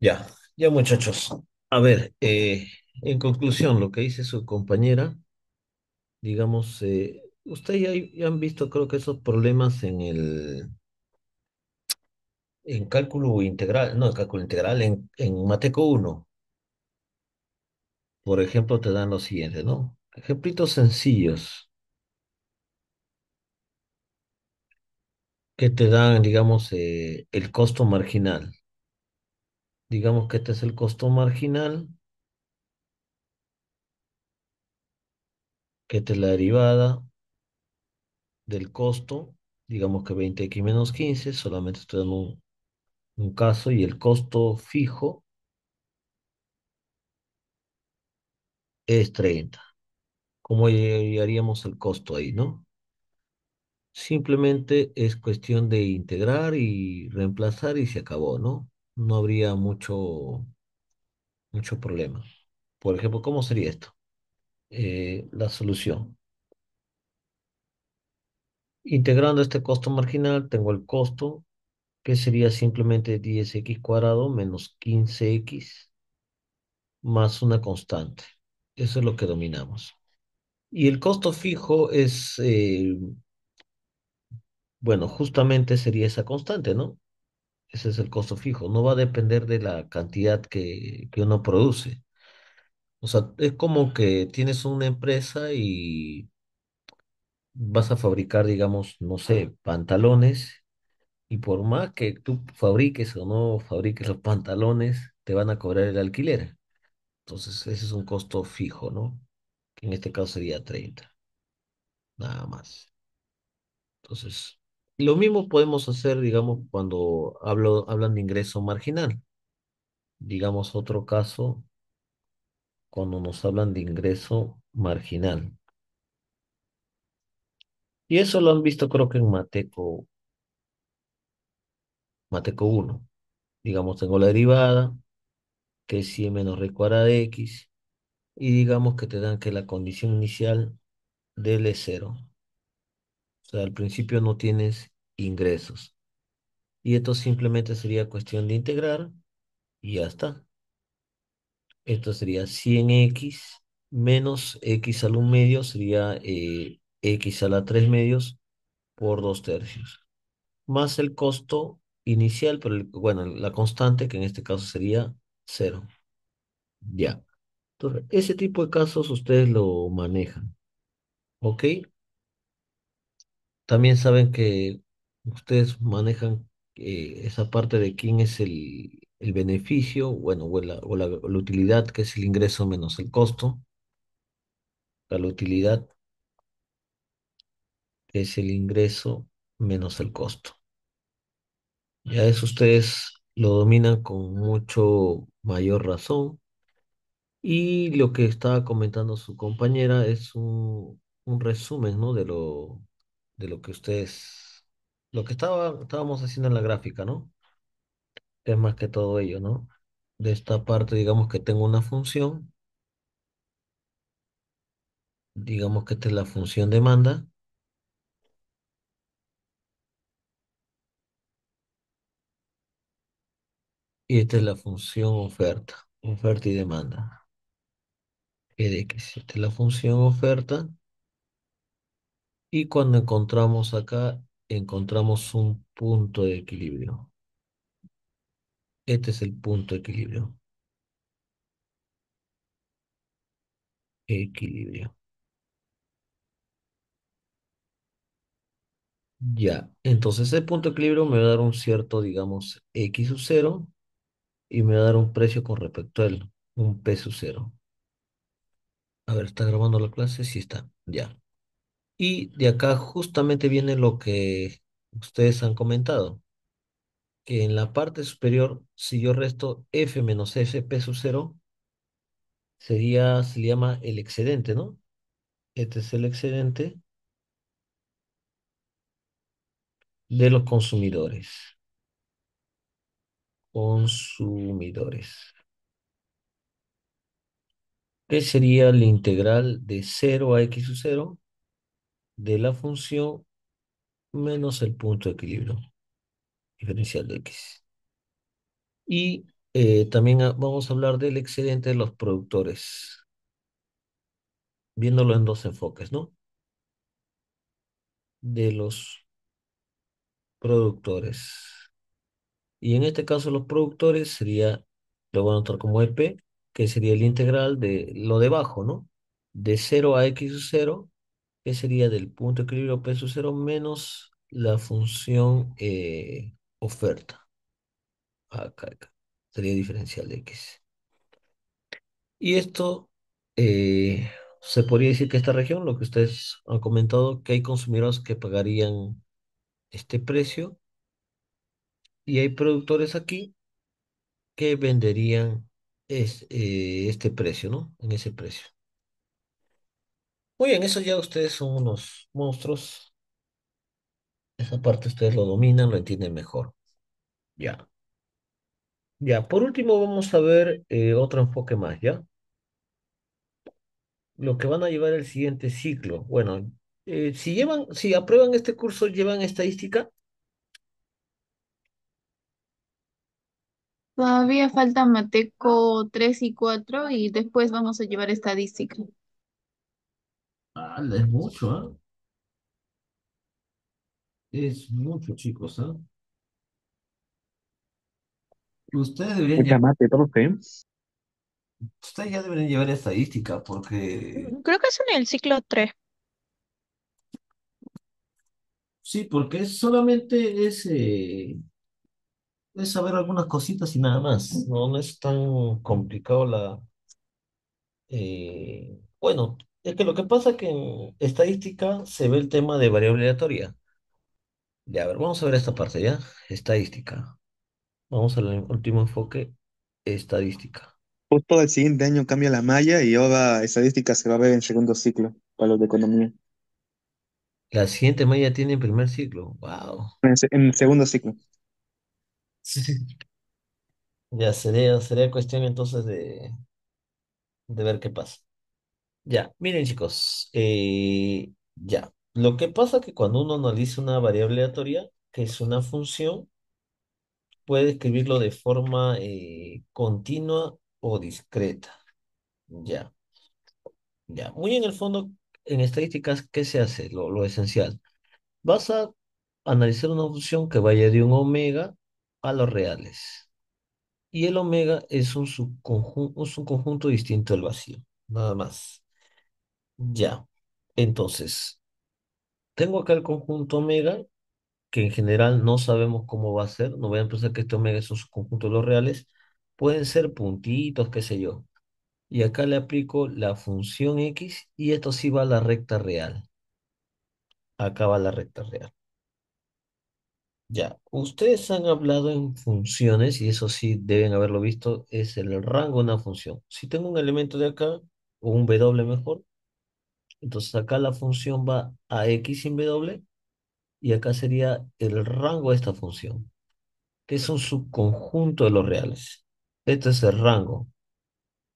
Ya, ya muchachos. A ver, eh, en conclusión, lo que dice su compañera, digamos, eh, ustedes ya, han visto, creo que esos problemas en el, en cálculo integral, no, en cálculo integral, en, en Mateco 1, por ejemplo, te dan lo siguiente, ¿no? Ejemplitos sencillos que te dan, digamos, eh, el costo marginal. Digamos que este es el costo marginal. Que esta es la derivada del costo. Digamos que 20x menos 15. Solamente estoy un, caso. Y el costo fijo es 30. ¿Cómo haríamos el costo ahí, no? Simplemente es cuestión de integrar y reemplazar y se acabó, ¿no? no habría mucho, mucho problema. Por ejemplo, ¿cómo sería esto? Eh, la solución. Integrando este costo marginal, tengo el costo, que sería simplemente 10x cuadrado menos 15x más una constante. Eso es lo que dominamos. Y el costo fijo es, eh, bueno, justamente sería esa constante, ¿no? Ese es el costo fijo. No va a depender de la cantidad que, uno produce. O sea, es como que tienes una empresa y vas a fabricar, digamos, no sé, pantalones y por más que tú fabriques o no fabriques los pantalones, te van a cobrar el alquiler. Entonces, ese es un costo fijo, ¿no? Que en este caso sería 30, nada más. Entonces, lo mismo podemos hacer, digamos, cuando hablo, hablan de ingreso marginal. Digamos otro caso, cuando nos hablan de ingreso marginal. Y eso lo han visto creo que en Mateco, Mateco 1. Digamos, tengo la derivada, que es 100 menos raíz cuadrada de x, y digamos que te dan que la condición inicial del es 0. O sea, al principio no tienes ingresos. Y esto simplemente sería cuestión de integrar y ya está. Esto sería 100x menos x a 1 medio sería x eh, a la 3 medios por 2 tercios. Más el costo inicial, pero bueno, la constante que en este caso sería 0. Ya. Entonces, ese tipo de casos ustedes lo manejan. ¿Ok? También saben que ustedes manejan eh, esa parte de quién es el, beneficio, bueno, o la, utilidad, que es el ingreso menos el costo. La utilidad es el ingreso menos el costo. Ya eso ustedes lo dominan con mucho mayor razón. Y lo que estaba comentando su compañera es un, resumen, ¿no? de lo, de lo que ustedes, lo que estaba, estábamos haciendo en la gráfica, ¿no? Es más que todo ello, ¿no? De esta parte, digamos que tengo una función, digamos que esta es la función demanda, y esta es la función oferta, oferta y demanda. Que de que esta es la función oferta, y cuando encontramos acá, encontramos un punto de equilibrio. Este es el punto de equilibrio. Equilibrio. Ya, entonces el punto de equilibrio me va a dar un cierto, digamos, X sub 0 y me va a dar un precio con respecto a él, un P sub 0. A ver, ¿está grabando la clase? Sí está, ya. Y de acá justamente viene lo que ustedes han comentado, que en la parte superior, si yo resto f menos fp sub 0, sería, se le llama el excedente, ¿no? Este es el excedente de los consumidores. Consumidores. ¿Qué sería la integral de 0 a x sub 0 de la función menos el punto de equilibrio diferencial de x. Y eh, también ah, vamos a hablar del excedente de los productores, viéndolo en dos enfoques, ¿no? De los productores. Y en este caso los productores sería, lo voy a notar como EP, que sería el integral de lo debajo, ¿no? De 0 a x0 que sería del punto equilibrio peso cero menos la función eh, oferta. Acá, acá. Sería diferencial de x. Y esto eh, se podría decir que esta región, lo que ustedes han comentado, que hay consumidores que pagarían este precio y hay productores aquí que venderían es, eh, este precio, ¿no? En ese precio. Muy bien, eso ya ustedes son unos monstruos. Esa parte ustedes lo dominan, lo entienden mejor. Ya. Ya, por último vamos a ver eh, otro enfoque más, ¿ya? Lo que van a llevar el siguiente ciclo. Bueno, eh, si llevan, si aprueban este curso, ¿llevan estadística? Todavía falta Mateco 3 y 4 y después vamos a llevar estadística es mucho, ¿ah? Es mucho, chicos, ¿ah? Ustedes deberían ¿eh? ustedes ya deberían llevar estadística, porque Creo que es en el ciclo 3. sí, porque solamente es, eh, es saber algunas cositas y nada más. No, es tan complicado la eh, bueno, es que lo que pasa es que en estadística se ve el tema de variable aleatoria. Ya, a ver, vamos a ver esta parte ya. Estadística. Vamos al último enfoque, estadística. Justo el siguiente año cambia la malla y ahora estadística se va a ver en segundo ciclo para los de economía. La siguiente malla tiene en primer ciclo. Wow. En, segundo ciclo. Ya sería, sería cuestión entonces de ver qué pasa. Ya, miren chicos, eh, ya. Lo que pasa es que cuando uno analiza una variable aleatoria, que es una función, puede escribirlo de forma eh, continua o discreta. Ya, ya. Muy en el fondo, en estadísticas, ¿qué se hace? Lo, lo esencial. Vas a analizar una función que vaya de un omega a los reales. Y el omega es un subconjunto, un subconjunto distinto del vacío, nada más. Ya. Entonces, tengo acá el conjunto omega, que en general no sabemos cómo va a ser. No voy a pensar que este omega es un subconjunto de los reales. Pueden ser puntitos, qué sé yo. Y acá le aplico la función x y esto sí va a la recta real. Acá va la recta real. Ya, ustedes han hablado en funciones, y eso sí deben haberlo visto, es el rango de una función. Si tengo un elemento de acá, o un W mejor, entonces acá la función va a x sin w y acá sería el rango de esta función, que es un subconjunto de los reales. Este es el rango,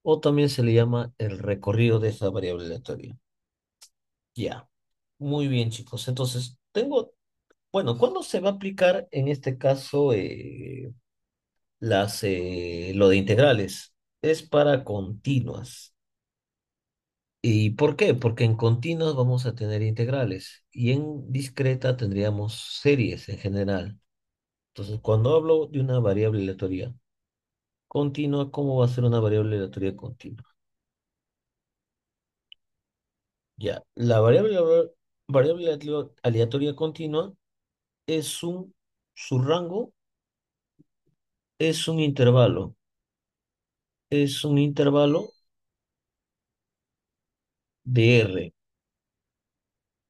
o también se le llama el recorrido de esta variable aleatoria. Ya, muy bien chicos. Entonces, tengo, bueno, ¿cuándo se va a aplicar en este caso eh, las, eh, lo de integrales? Es para continuas. ¿Y por qué? Porque en continuas vamos a tener integrales y en discreta tendríamos series en general. Entonces, cuando hablo de una variable aleatoria continua, ¿cómo va a ser una variable aleatoria continua? Ya, la variable, variable aleatoria continua es un, su rango es un intervalo. Es un intervalo dr, R.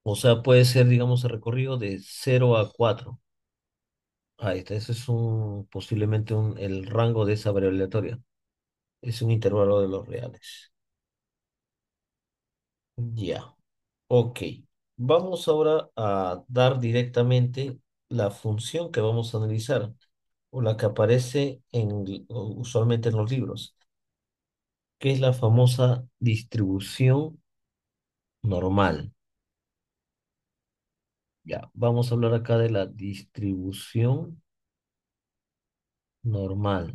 O sea, puede ser, digamos, el recorrido de 0 a 4. Ahí está, ese es un, posiblemente un, el rango de esa variable aleatoria. Es un intervalo de los reales. Ya, ok. Vamos ahora a dar directamente la función que vamos a analizar, o la que aparece en, usualmente en los libros, que es la famosa distribución normal. Ya, vamos a hablar acá de la distribución normal.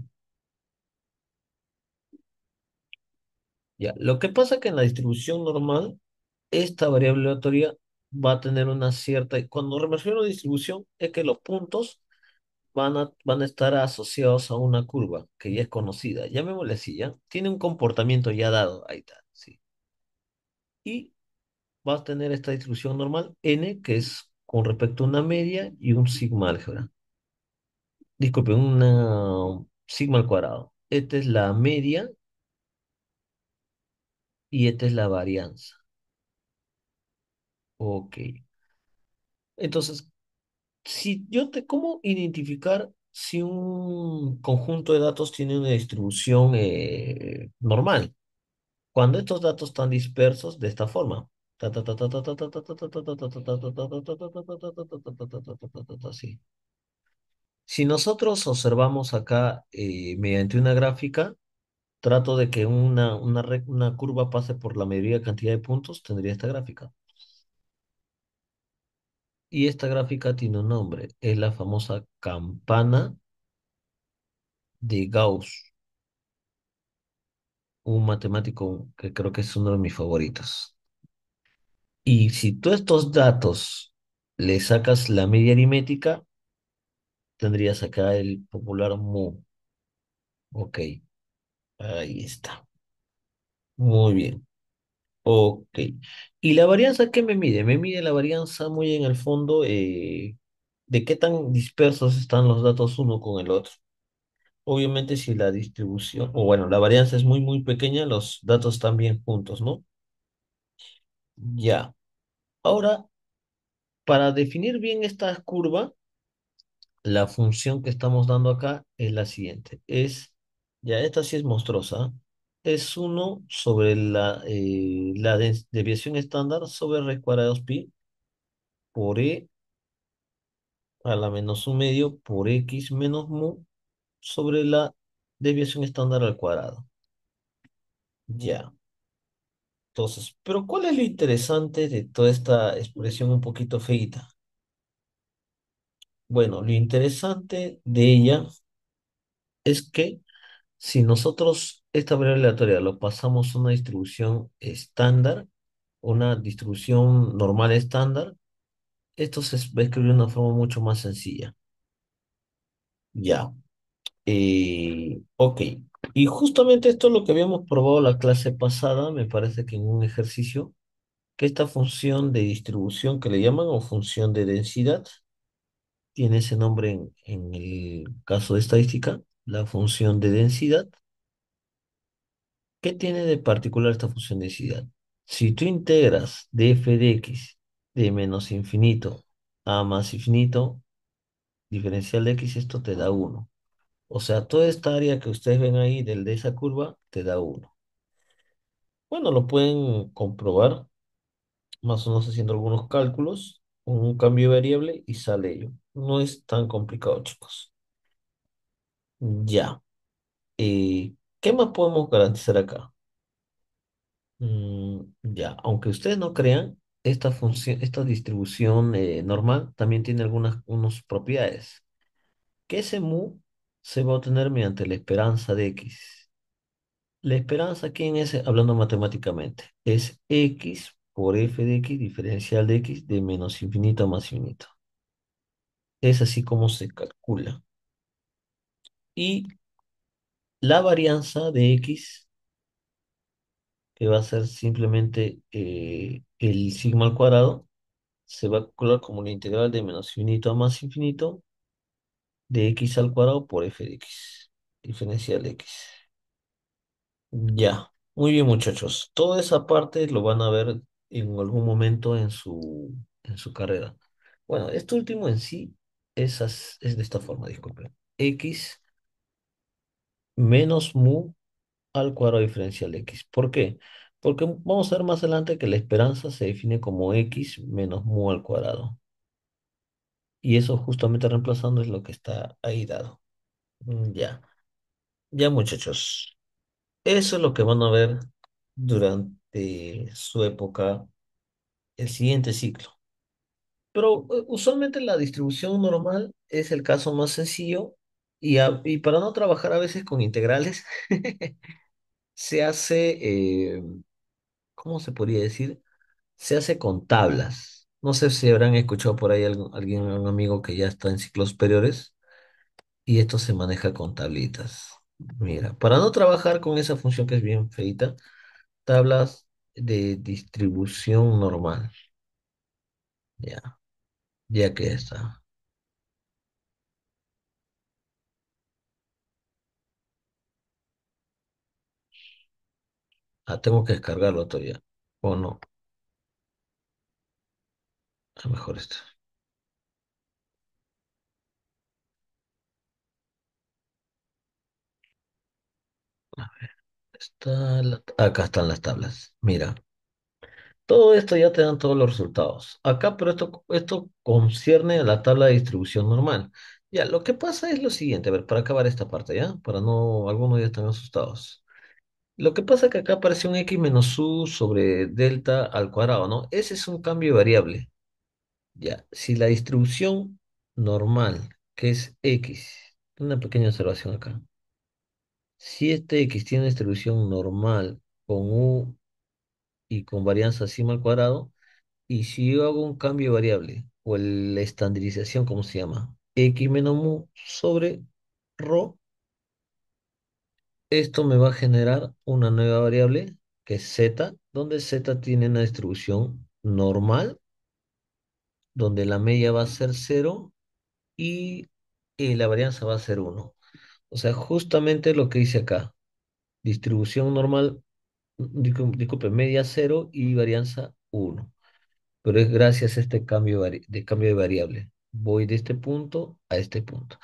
Ya, lo que pasa es que en la distribución normal, esta variable aleatoria va a tener una cierta... Cuando refiero a distribución, es que los puntos Van a, van a, estar asociados a una curva que ya es conocida. Llamémosle así, ¿ya? Tiene un comportamiento ya dado. Ahí está, sí. Y vas a tener esta distribución normal n, que es con respecto a una media y un sigma álgebra. Disculpe, un sigma al cuadrado. Esta es la media y esta es la varianza. Ok. Entonces, si yo te, ¿cómo identificar si un conjunto de datos tiene una distribución eh, normal? Cuando estos datos están dispersos de esta forma. Si nosotros observamos acá mediante una gráfica, trato de que una, una, una curva pase por la mayoría cantidad de puntos, tendría esta gráfica. Y esta gráfica tiene un nombre, es la famosa campana de Gauss, un matemático que creo que es uno de mis favoritos. Y si tú estos datos le sacas la media aritmética, tendrías acá el popular mu. Ok, ahí está. Muy bien. Ok. ¿Y la varianza qué me mide? Me mide la varianza muy en el fondo eh, de qué tan dispersos están los datos uno con el otro. Obviamente si la distribución, o bueno, la varianza es muy, muy pequeña, los datos están bien juntos, ¿no? Ya. Ahora, para definir bien esta curva, la función que estamos dando acá es la siguiente. Es, ya esta sí es monstruosa, es 1 sobre la, eh, la desviación estándar sobre r cuadrado pi por e a la menos un medio por x menos mu sobre la desviación estándar al cuadrado. Ya. Entonces, pero ¿cuál es lo interesante de toda esta expresión un poquito feita? Bueno, lo interesante de ella es que si nosotros esta variable aleatoria lo pasamos a una distribución estándar, una distribución normal estándar, esto se va a escribir de una forma mucho más sencilla. Ya. Eh, ok. Y justamente esto es lo que habíamos probado la clase pasada, me parece que en un ejercicio, que esta función de distribución que le llaman o función de densidad, tiene ese nombre en, el caso de estadística, la función de densidad. ¿Qué tiene de particular esta función de densidad? Si tú integras df de x de menos infinito a más infinito, diferencial de x, esto te da 1. O sea, toda esta área que ustedes ven ahí del, de esa curva te da 1. Bueno, lo pueden comprobar más o menos haciendo algunos cálculos un cambio de variable y sale ello. No es tan complicado, chicos. Ya. Eh, ¿qué más podemos garantizar acá? Mm, ya, aunque ustedes no crean, esta función, esta distribución eh, normal también tiene algunas unos propiedades. Que ese mu se va a obtener mediante la esperanza de x. La esperanza ¿quién es? hablando matemáticamente, es x por f de x diferencial de x de menos infinito a más infinito. Es así como se calcula. Y la varianza de x, que va a ser simplemente eh, el sigma al cuadrado, se va a calcular como la integral de menos infinito a más infinito de x al cuadrado por f de x, diferencial x. Ya, muy bien muchachos, toda esa parte lo van a ver en algún momento en su, en su carrera. Bueno, esto último en sí es, es de esta forma, disculpen. x menos mu al cuadrado diferencial x. ¿Por qué? Porque vamos a ver más adelante que la esperanza se define como x menos mu al cuadrado. Y eso justamente reemplazando es lo que está ahí dado. Mm, ya, ya muchachos. Eso es lo que van a ver durante su época, el siguiente ciclo. Pero eh, usualmente la distribución normal es el caso más sencillo y, y para no trabajar a veces con integrales, se hace, eh, ¿cómo se podría decir? Se hace con tablas. No sé si habrán escuchado por ahí algún, alguien, un amigo que ya está en ciclos superiores y esto se maneja con tablitas. Mira, para no trabajar con esa función que es bien feita, tablas de distribución normal. Ya, ya que está. Ah, tengo que descargarlo todavía. ¿O no? A mejor esto. ver, acá están las tablas. Mira. Todo esto ya te dan todos los resultados. Acá, pero esto, esto concierne a la tabla de distribución normal. Ya, lo que pasa es lo siguiente, a ver, para acabar esta parte, ¿ya? Para no, algunos ya están asustados. Lo que pasa es que acá aparece un x menos u sobre delta al cuadrado, ¿no? Ese es un cambio variable. Ya, si la distribución normal, que es X, una pequeña observación acá. Si este X tiene una distribución normal con U y con varianza sigma al cuadrado, y si yo hago un cambio de variable, o la estandarización, como se llama, X menos mu sobre ro, esto me va a generar una nueva variable que es Z, donde Z tiene una distribución normal donde la media va a ser 0 y, eh, la varianza va a ser 1. O sea, justamente lo que hice acá. Distribución normal, mm, disculpe, media 0 y varianza 1. Pero es gracias a este cambio de cambio de variable. Voy de este punto a este punto.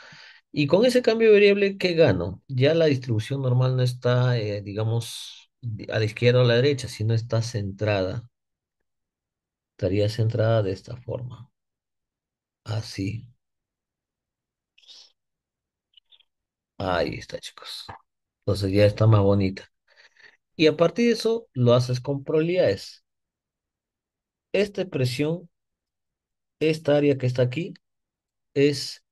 Y con ese cambio de variable, ¿qué gano? Ya la distribución normal no está, eh, digamos, a la izquierda o a la derecha, sino está centrada estaría centrada de esta forma. Así. Ahí está, chicos. Entonces ya está más bonita. Y a partir de eso, lo haces con probabilidades. Esta expresión, esta área que está aquí, es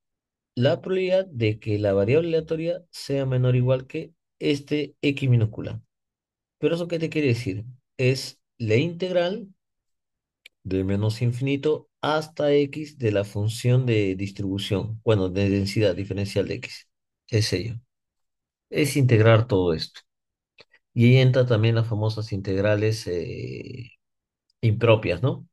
la probabilidad de que la variable aleatoria sea menor o igual que este x minúscula. Pero eso qué te quiere decir? Es la integral de menos infinito hasta x de la función de distribución, bueno, de densidad diferencial de x. Es ello. Es integrar todo esto. Y ahí entra también las famosas integrales eh, impropias, ¿no?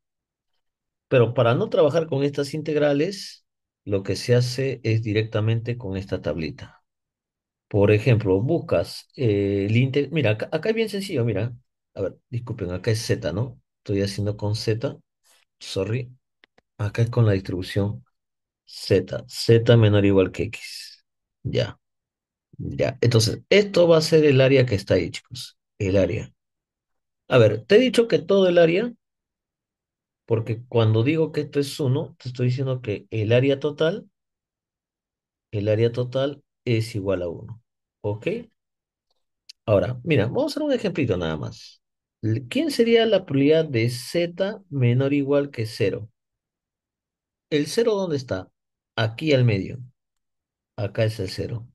Pero para no trabajar con estas integrales, lo que se hace es directamente con esta tablita. Por ejemplo, buscas eh, el Mira, acá, es bien sencillo, mira. A ver, disculpen, acá es Z, ¿no? estoy haciendo con Z, sorry, acá es con la distribución Z, Z menor o igual que X. Ya, ya. Entonces, esto va a ser el área que está ahí, chicos, el área. A ver, te he dicho que todo el área, porque cuando digo que esto es 1, te estoy diciendo que el área total, el área total es igual a 1. ¿Ok? Ahora, mira, vamos a hacer un ejemplito nada más. ¿Quién sería la probabilidad de z menor o igual que 0? ¿El 0 dónde está? Aquí al medio. Acá es el 0.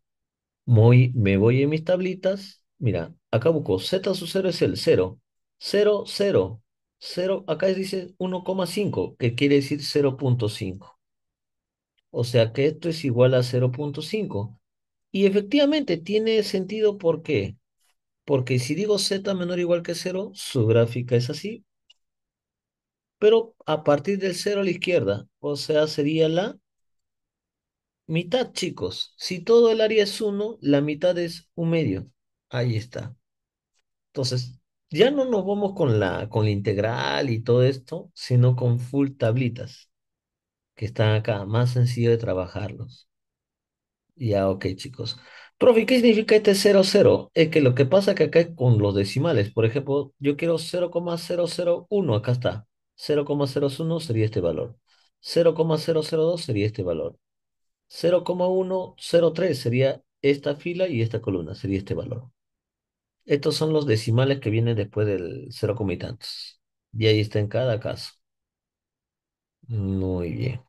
me voy en mis tablitas. Mira, acá busco z sub 0 es el 0. 0, 0. 0, acá dice 1,5, que quiere decir 0.5. O sea que esto es igual a 0.5. Y efectivamente tiene sentido, ¿por porque si digo z menor o igual que 0, su gráfica es así. Pero a partir del 0 a la izquierda, o sea, sería la mitad, chicos. Si todo el área es 1, la mitad es un medio. Ahí está. Entonces, ya no nos vamos con la, con la integral y todo esto, sino con full tablitas que están acá, más sencillo de trabajarlos. Ya, ok, chicos. Profe, ¿qué significa este 00? Es que lo que pasa es que acá es con los decimales. Por ejemplo, yo quiero 0,001, acá está. 0,001 sería este valor. 0,002 sería este valor. 0,103 sería esta fila y esta columna, sería este valor. Estos son los decimales que vienen después del 0, y tantos. Y ahí está en cada caso. Muy bien.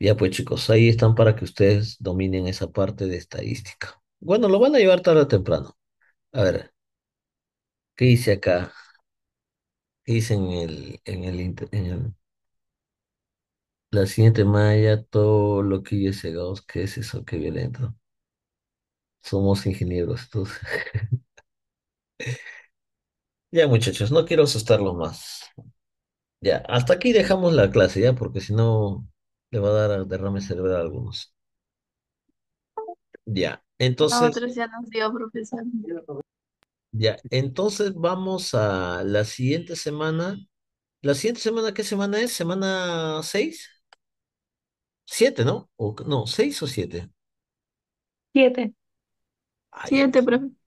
Ya pues chicos, ahí están para que ustedes dominen esa parte de estadística. Bueno, lo van a llevar tarde o temprano. A ver, ¿qué hice acá? ¿Qué hice en el, en el, la siguiente malla, todo lo que yo cegados, ¿qué es eso? Qué violento. Somos ingenieros, todos ya muchachos, no quiero asustarlos más. Ya, hasta aquí dejamos la clase, ya, porque si no le va a dar derrame cerebral a algunos. Ya, entonces. Nosotros ya nos dio, profesor. Ya, entonces vamos a la siguiente semana. ¿La siguiente semana qué semana es? ¿Semana 6? 7, ¿no? O, no, 6 o 7. 7. 7. profe.